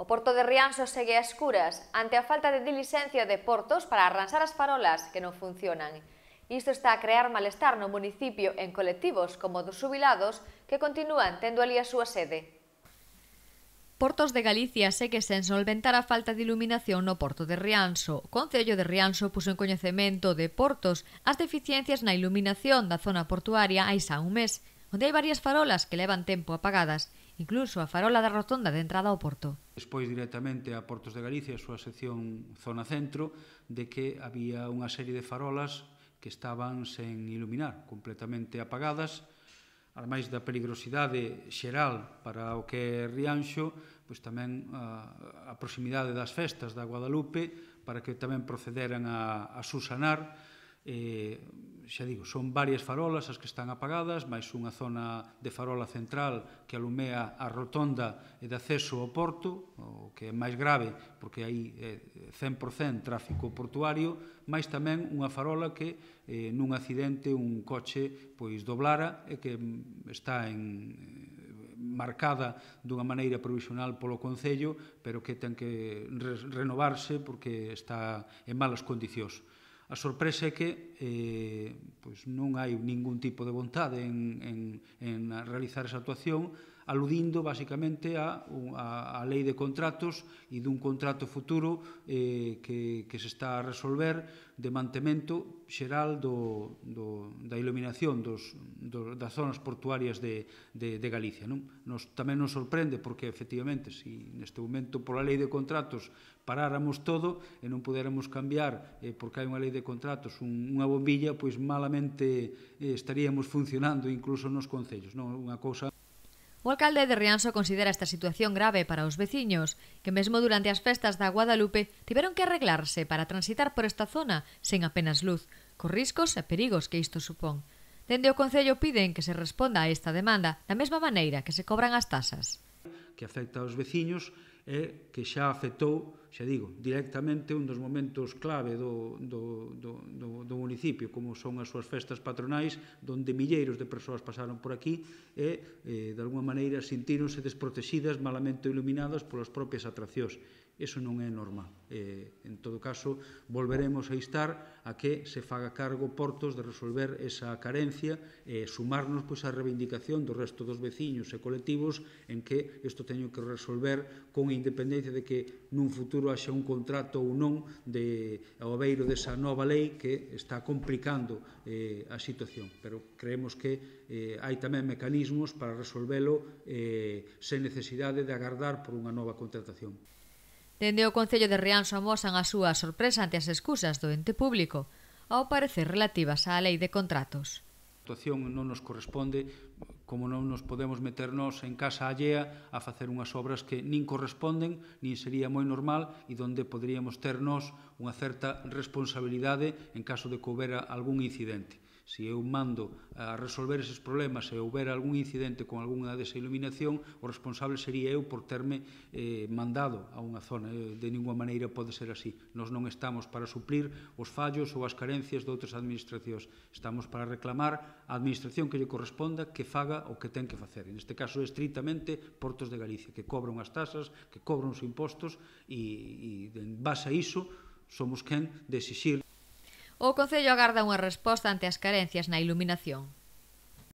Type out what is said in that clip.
O porto de Rianxo segue a escuras ante a falta de diligencia de portos para arranxar as farolas que non funcionan. Isto está a crear malestar no municipio en colectivos como dos subilados que continúan tendo ali a súa sede. Portos de Galicia segue sen solventar a falta de iluminación no porto de Rianxo. O Concello de Rianxo puso en coñecemento de portos as deficiencias na iluminación da zona portuaria hai xa un mes, onde hai varias farolas que levan tempo apagadas incluso a farola da rotonda de entrada ao Porto. Despois directamente a Portos de Galicia, a súa sección Zona Centro, de que había unha serie de farolas que estaban sen iluminar, completamente apagadas, ademais da peligrosidade xeral para o que é Rianxo, pois tamén a, a proximidade das festas da Guadalupe para que tamén procederan a, a susanar eh, xa digo, son varias farolas as que están apagadas, máis unha zona de farola central que alumea a rotonda de acceso ao porto, o que é máis grave, porque aí é 100% tráfico portuario, máis tamén unha farola que eh, nun accidente un coche pois doblara e que está en eh, marcada dunha maneira provisional polo Concello, pero que ten que re renovarse porque está en malas condicións. A sorpresa é que eh, pois non hai ningún tipo de vontade en, en, en realizar esa actuación, aludindo basicamente a, a, a lei de contratos e dun contrato futuro eh, que, que se está a resolver de mantemento xeral do, do, da iluminación dos, do, das zonas portuarias de, de, de Galicia. Non? Nos, tamén nos sorprende porque efectivamente se si neste momento pola lei de contratos paráramos todo e non pudéramos cambiar eh, porque hai unha lei de contratos un, unha bombilla, pois malamente eh, estaríamos funcionando incluso nos concellos. Non? Unha cousa O alcalde de Rianxo considera esta situación grave para os veciños, que mesmo durante as festas da Guadalupe tiveron que arreglarse para transitar por esta zona sen apenas luz, co riscos e perigos que isto supón. Dende o Concello piden que se responda a esta demanda da mesma maneira que se cobran as tasas que afecta aos veciños e que xa afectou, xa digo, directamente un dos momentos clave do, do, do, do, do municipio, como son as súas festas patronais, donde milleiros de persoas pasaron por aquí e, eh, de alguma maneira, sentíronse desprotexidas, malamente iluminadas polas propias atraccións. Eso non é normal. Eh, en todo caso, volveremos a instar a que se faga cargo Portos de resolver esa carencia e eh, sumarnos pois, á reivindicación do resto dos veciños e colectivos en que isto teño que resolver con independencia de que nun futuro haxa un contrato ou non de ao beiro desa nova lei que está complicando eh, a situación. Pero creemos que eh, hai tamén mecanismos para resolvelo eh, sen necesidade de agardar por unha nova contratación. Dende o Concello de Rianxo amosan a súa sorpresa ante as excusas do ente público, ao parecer relativas á lei de contratos. A situación non nos corresponde como non nos podemos meternos en casa allea a facer unhas obras que nin corresponden, nin sería moi normal e donde poderíamos ternos unha certa responsabilidade en caso de que houbera algún incidente se eu mando a resolver eses problemas e houber algún incidente con algunha desa iluminación, o responsable sería eu por terme eh, mandado a unha zona. Eh, de ninguna maneira pode ser así. Nos non estamos para suplir os fallos ou as carencias de outras administracións. Estamos para reclamar a administración que lle corresponda que faga o que ten que facer. En este caso, estritamente, Portos de Galicia, que cobran as tasas, que cobran os impostos e, e en base a iso, somos quen de exixir O Concello agarda unha resposta ante as carencias na iluminación.